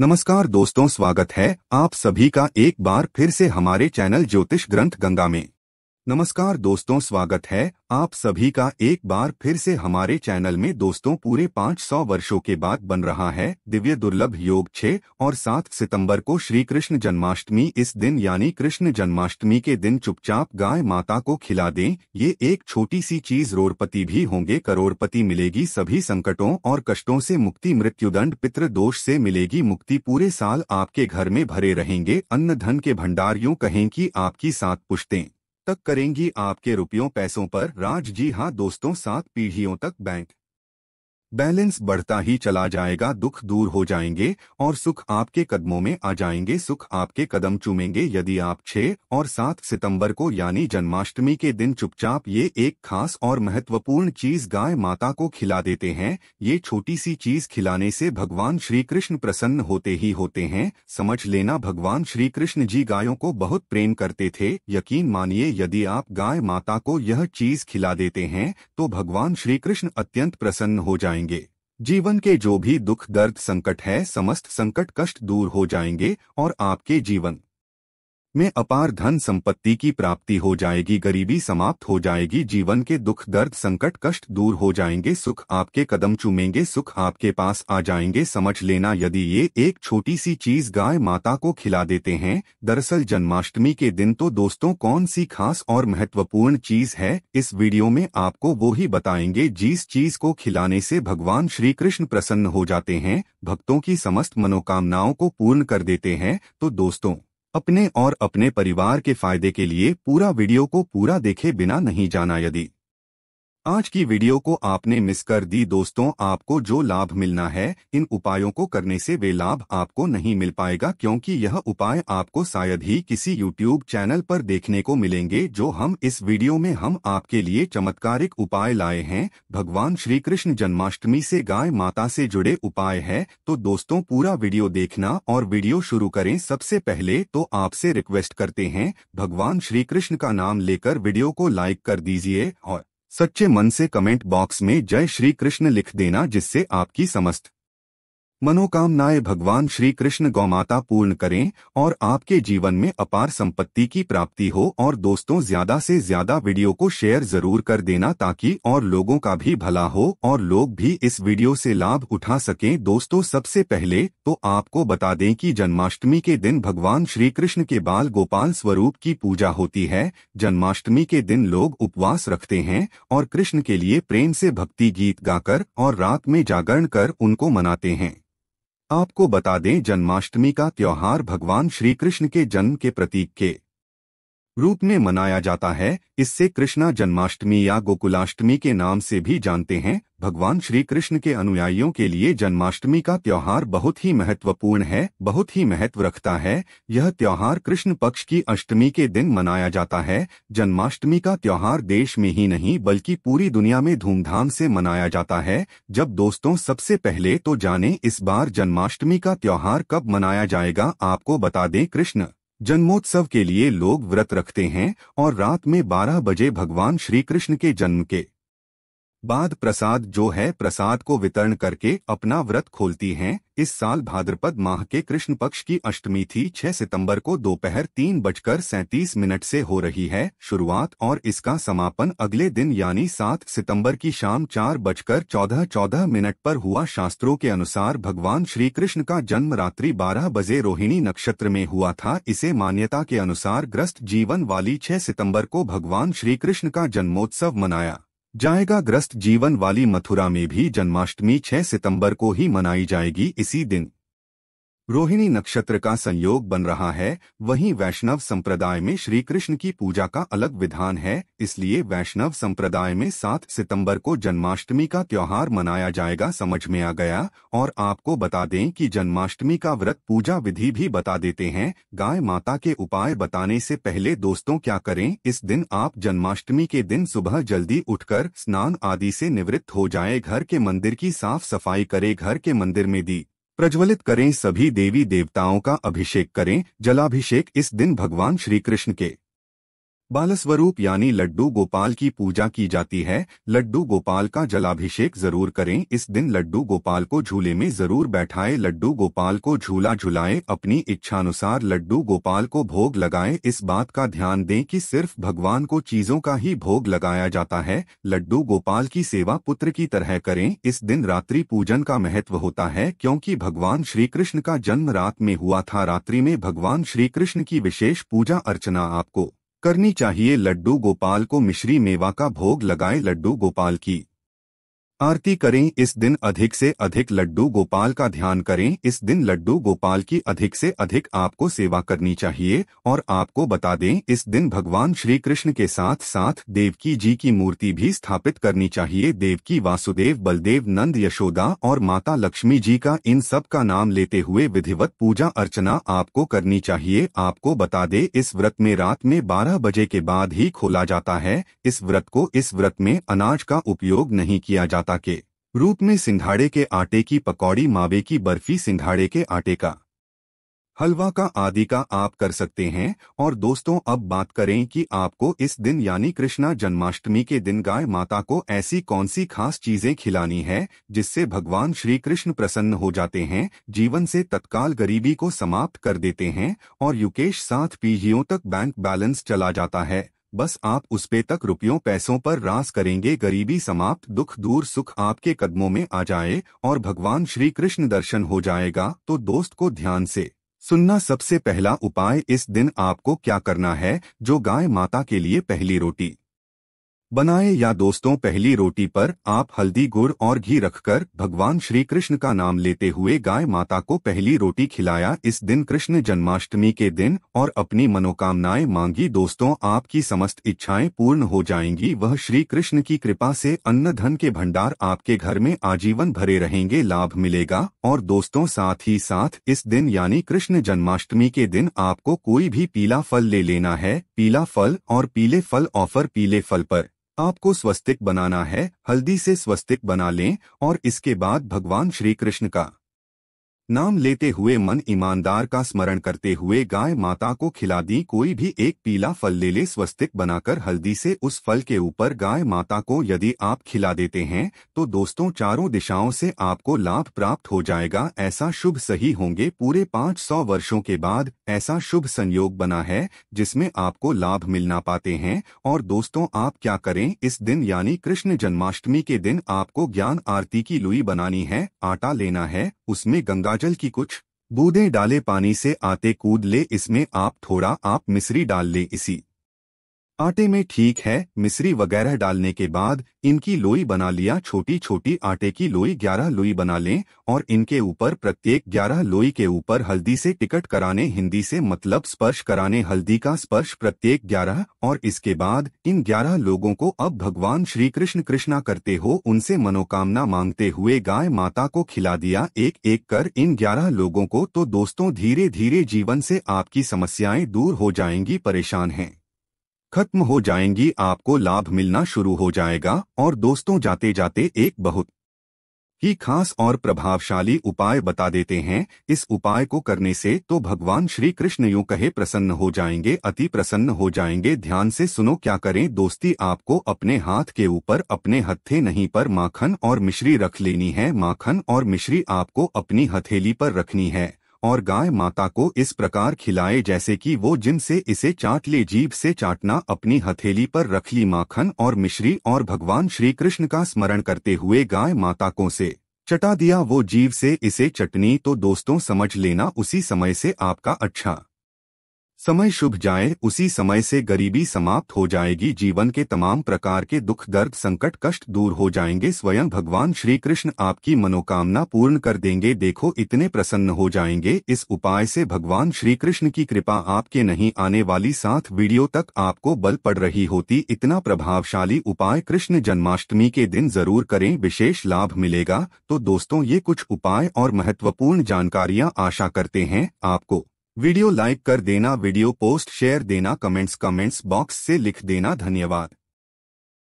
नमस्कार दोस्तों स्वागत है आप सभी का एक बार फिर से हमारे चैनल ज्योतिष ग्रंथ गंगा में नमस्कार दोस्तों स्वागत है आप सभी का एक बार फिर से हमारे चैनल में दोस्तों पूरे 500 वर्षों के बाद बन रहा है दिव्य दुर्लभ योग 6 और 7 सितंबर को श्री कृष्ण जन्माष्टमी इस दिन यानी कृष्ण जन्माष्टमी के दिन चुपचाप गाय माता को खिला दें ये एक छोटी सी चीज रोड़पति भी होंगे करोड़पति मिलेगी सभी संकटों और कष्टों से मुक्ति मृत्युदंड पितृदोष से मिलेगी मुक्ति पूरे साल आपके घर में भरे रहेंगे अन्न धन के भंडारियों कहें की आपकी सात पुष्टें तक करेंगी आपके रुपयों पैसों पर राज जी हाँ दोस्तों सात पीढ़ियों तक बैंक बैलेंस बढ़ता ही चला जाएगा दुख दूर हो जाएंगे और सुख आपके कदमों में आ जाएंगे सुख आपके कदम चूमेंगे यदि आप 6 और 7 सितंबर को यानी जन्माष्टमी के दिन चुपचाप ये एक खास और महत्वपूर्ण चीज गाय माता को खिला देते हैं ये छोटी सी चीज खिलाने से भगवान श्री कृष्ण प्रसन्न होते ही होते हैं समझ लेना भगवान श्री कृष्ण जी गायों को बहुत प्रेम करते थे यकीन मानिए यदि आप गाय माता को यह चीज खिला देते हैं तो भगवान श्री कृष्ण अत्यंत प्रसन्न हो जाए जाएंगे जीवन के जो भी दुख दर्द संकट है समस्त संकट कष्ट दूर हो जाएंगे और आपके जीवन में अपार धन संपत्ति की प्राप्ति हो जाएगी गरीबी समाप्त हो जाएगी जीवन के दुख दर्द संकट कष्ट दूर हो जाएंगे सुख आपके कदम चूमेंगे सुख आपके पास आ जाएंगे समझ लेना यदि ये एक छोटी सी चीज गाय माता को खिला देते हैं दरअसल जन्माष्टमी के दिन तो दोस्तों कौन सी खास और महत्वपूर्ण चीज है इस वीडियो में आपको वो ही बताएंगे जिस चीज को खिलाने से भगवान श्री कृष्ण प्रसन्न हो जाते हैं भक्तों की समस्त मनोकामनाओं को पूर्ण कर देते हैं तो दोस्तों अपने और अपने परिवार के फायदे के लिए पूरा वीडियो को पूरा देखे बिना नहीं जाना यदि आज की वीडियो को आपने मिस कर दी दोस्तों आपको जो लाभ मिलना है इन उपायों को करने से वे लाभ आपको नहीं मिल पाएगा क्योंकि यह उपाय आपको शायद ही किसी यूट्यूब चैनल पर देखने को मिलेंगे जो हम इस वीडियो में हम आपके लिए चमत्कारिक उपाय लाए हैं भगवान श्री कृष्ण जन्माष्टमी से गाय माता से जुड़े उपाय है तो दोस्तों पूरा वीडियो देखना और वीडियो शुरू करें सबसे पहले तो आपसे रिक्वेस्ट करते हैं भगवान श्री कृष्ण का नाम लेकर वीडियो को लाइक कर दीजिए और सच्चे मन से कमेंट बॉक्स में जय श्री कृष्ण लिख देना जिससे आपकी समस्त मनोकामनाएं भगवान श्री कृष्ण गौमाता पूर्ण करें और आपके जीवन में अपार संपत्ति की प्राप्ति हो और दोस्तों ज्यादा से ज्यादा वीडियो को शेयर जरूर कर देना ताकि और लोगों का भी भला हो और लोग भी इस वीडियो से लाभ उठा सकें दोस्तों सबसे पहले तो आपको बता दें कि जन्माष्टमी के दिन भगवान श्री कृष्ण के बाल गोपाल स्वरूप की पूजा होती है जन्माष्टमी के दिन लोग उपवास रखते हैं और कृष्ण के लिए प्रेम से भक्ति गीत गाकर और रात में जागरण कर उनको मनाते हैं आपको बता दें जन्माष्टमी का त्यौहार भगवान श्रीकृष्ण के जन्म के प्रतीक के रूप में मनाया जाता है इससे कृष्णा जन्माष्टमी या गोकुलाष्टमी के नाम से भी जानते हैं भगवान श्री कृष्ण के अनुयायियों के लिए जन्माष्टमी का त्यौहार बहुत ही महत्वपूर्ण है बहुत ही महत्व रखता है यह त्यौहार कृष्ण पक्ष की अष्टमी के दिन मनाया जाता है जन्माष्टमी का त्यौहार देश में ही नहीं बल्कि पूरी दुनिया में धूमधाम से मनाया जाता है जब दोस्तों सबसे पहले तो जाने इस बार जन्माष्टमी का त्यौहार कब मनाया जाएगा आपको बता दें कृष्ण जन्मोत्सव के लिए लोग व्रत रखते हैं और रात में 12 बजे भगवान श्री कृष्ण के जन्म के बाद प्रसाद जो है प्रसाद को वितरण करके अपना व्रत खोलती हैं इस साल भाद्रपद माह के कृष्ण पक्ष की अष्टमी थी 6 सितंबर को दोपहर तीन बजकर सैतीस मिनट से हो रही है शुरुआत और इसका समापन अगले दिन यानी 7 सितंबर की शाम चार बजकर चौदह चौदह मिनट पर हुआ शास्त्रों के अनुसार भगवान श्री कृष्ण का जन्म रात्रि बारह बजे रोहिणी नक्षत्र में हुआ था इसे मान्यता के अनुसार ग्रस्त जीवन वाली छह सितम्बर को भगवान श्री कृष्ण का जन्मोत्सव मनाया जाएगा ग्रस्त जीवन वाली मथुरा में भी जन्माष्टमी 6 सितंबर को ही मनाई जाएगी इसी दिन रोहिणी नक्षत्र का संयोग बन रहा है वहीं वैष्णव संप्रदाय में श्री कृष्ण की पूजा का अलग विधान है इसलिए वैष्णव संप्रदाय में 7 सितंबर को जन्माष्टमी का त्योहार मनाया जाएगा समझ में आ गया और आपको बता दें कि जन्माष्टमी का व्रत पूजा विधि भी बता देते हैं गाय माता के उपाय बताने से पहले दोस्तों क्या करें इस दिन आप जन्माष्टमी के दिन सुबह जल्दी उठकर स्नान आदि से निवृत्त हो जाए घर के मंदिर की साफ सफाई करे घर के मंदिर में दी प्रज्वलित करें सभी देवी देवताओं का अभिषेक करें जलाभिषेक इस दिन भगवान श्री कृष्ण के बालस्वरूप यानी लड्डू गोपाल की पूजा की जाती है लड्डू गोपाल का जलाभिषेक जरूर करें इस दिन लड्डू गोपाल को झूले में जरूर बैठाएं लड्डू गोपाल को झूला झुलाएं अपनी इच्छानुसार लड्डू गोपाल को भोग लगाएं इस बात का ध्यान दें कि सिर्फ भगवान को चीजों का ही भोग लगाया जाता है लड्डू गोपाल की सेवा पुत्र की तरह करें इस दिन रात्रि पूजन का महत्व होता है क्योंकि भगवान श्रीकृष्ण का जन्म रात में हुआ था रात्रि में भगवान श्रीकृष्ण की विशेष पूजा अर्चना आपको करनी चाहिए लड्डू गोपाल को मिश्री मेवा का भोग लगाएं लड्डू गोपाल की आरती करें इस दिन अधिक से अधिक लड्डू गोपाल का ध्यान करें इस दिन लड्डू गोपाल की अधिक से अधिक आपको सेवा करनी चाहिए और आपको बता दें इस दिन भगवान श्री कृष्ण के साथ साथ देवकी जी की मूर्ति भी स्थापित करनी चाहिए देवकी वासुदेव बलदेव नंद यशोदा और माता लक्ष्मी जी का इन सब का नाम लेते हुए विधिवत पूजा अर्चना आपको करनी चाहिए आपको बता दे इस व्रत में रात में बारह बजे के बाद ही खोला जाता है इस व्रत को इस व्रत में अनाज का उपयोग नहीं किया जाता माता के रूप में सिंघाड़े के आटे की पकौड़ी मावे की बर्फी सिंघाड़े के आटे का हलवा का आदि का आप कर सकते हैं और दोस्तों अब बात करें कि आपको इस दिन यानी कृष्णा जन्माष्टमी के दिन गाय माता को ऐसी कौन सी खास चीजें खिलानी है जिससे भगवान श्री कृष्ण प्रसन्न हो जाते हैं जीवन से तत्काल गरीबी को समाप्त कर देते हैं और युकेश साथ पीढ़ियों तक बैंक बैलेंस चला जाता है बस आप उस पे तक रुपयों पैसों पर रास करेंगे गरीबी समाप्त दुख दूर सुख आपके कदमों में आ जाए और भगवान श्री कृष्ण दर्शन हो जाएगा तो दोस्त को ध्यान से सुनना सबसे पहला उपाय इस दिन आपको क्या करना है जो गाय माता के लिए पहली रोटी बनाए या दोस्तों पहली रोटी पर आप हल्दी गुड़ और घी रखकर भगवान श्री कृष्ण का नाम लेते हुए गाय माता को पहली रोटी खिलाया इस दिन कृष्ण जन्माष्टमी के दिन और अपनी मनोकामनाएं मांगी दोस्तों आपकी समस्त इच्छाएं पूर्ण हो जाएंगी वह श्री कृष्ण की कृपा से अन्न धन के भंडार आपके घर में आजीवन भरे रहेंगे लाभ मिलेगा और दोस्तों साथ ही साथ इस दिन यानी कृष्ण जन्माष्टमी के दिन आपको कोई भी पीला फल ले लेना है पीला फल और पीले फल ऑफर पीले फल पर आपको स्वस्तिक बनाना है हल्दी से स्वस्तिक बना लें और इसके बाद भगवान श्री कृष्ण का नाम लेते हुए मन ईमानदार का स्मरण करते हुए गाय माता को खिला दी कोई भी एक पीला फल ले ले स्वस्तिक बनाकर हल्दी से उस फल के ऊपर गाय माता को यदि आप खिला देते हैं तो दोस्तों चारों दिशाओं से आपको लाभ प्राप्त हो जाएगा ऐसा शुभ सही होंगे पूरे 500 वर्षों के बाद ऐसा शुभ संयोग बना है जिसमें आपको लाभ मिलना पाते हैं और दोस्तों आप क्या करें इस दिन यानी कृष्ण जन्माष्टमी के दिन आपको ज्ञान आरती की लुई बनानी है आटा लेना है उसमें गंगा गाजल की कुछ बूदे डाले पानी से आते कूद ले इसमें आप थोड़ा आप मिश्री डाल ले इसी आटे में ठीक है मिश्री वगैरह डालने के बाद इनकी लोई बना लिया छोटी छोटी आटे की लोई ग्यारह लोई बना लें और इनके ऊपर प्रत्येक ग्यारह लोई के ऊपर हल्दी से टिकट कराने हिंदी से मतलब स्पर्श कराने हल्दी का स्पर्श प्रत्येक ग्यारह और इसके बाद इन ग्यारह लोगों को अब भगवान श्री कृष्ण कृष्णा करते हो उनसे मनोकामना मांगते हुए गाय माता को खिला दिया एक एक कर इन ग्यारह लोगों को तो दोस्तों धीरे धीरे जीवन से आपकी समस्याएं दूर हो जाएंगी परेशान हैं खत्म हो जाएंगी आपको लाभ मिलना शुरू हो जाएगा और दोस्तों जाते जाते एक बहुत ही खास और प्रभावशाली उपाय बता देते हैं इस उपाय को करने से तो भगवान श्री कृष्ण यू कहे प्रसन्न हो जाएंगे अति प्रसन्न हो जाएंगे ध्यान से सुनो क्या करें दोस्ती आपको अपने हाथ के ऊपर अपने हत्थे नहीं पर माखन और मिश्री रख लेनी है माखन और मिश्री आपको अपनी हथेली पर रखनी है और गाय माता को इस प्रकार खिलाए जैसे कि वो जिनसे इसे चाट ले जीभ से चाटना अपनी हथेली पर रख ली माखन और मिश्री और भगवान श्री कृष्ण का स्मरण करते हुए गाय माता को से चटा दिया वो जीव से इसे चटनी तो दोस्तों समझ लेना उसी समय से आपका अच्छा समय शुभ जाए उसी समय से गरीबी समाप्त हो जाएगी जीवन के तमाम प्रकार के दुख दर्द संकट कष्ट दूर हो जाएंगे स्वयं भगवान श्री कृष्ण आपकी मनोकामना पूर्ण कर देंगे देखो इतने प्रसन्न हो जाएंगे इस उपाय से भगवान श्री कृष्ण की कृपा आपके नहीं आने वाली साथ वीडियो तक आपको बल पड़ रही होती इतना प्रभावशाली उपाय कृष्ण जन्माष्टमी के दिन जरूर करें विशेष लाभ मिलेगा तो दोस्तों ये कुछ उपाय और महत्वपूर्ण जानकारियाँ आशा करते हैं आपको वीडियो लाइक कर देना वीडियो पोस्ट शेयर देना कमेंट्स कमेंट्स बॉक्स से लिख देना धन्यवाद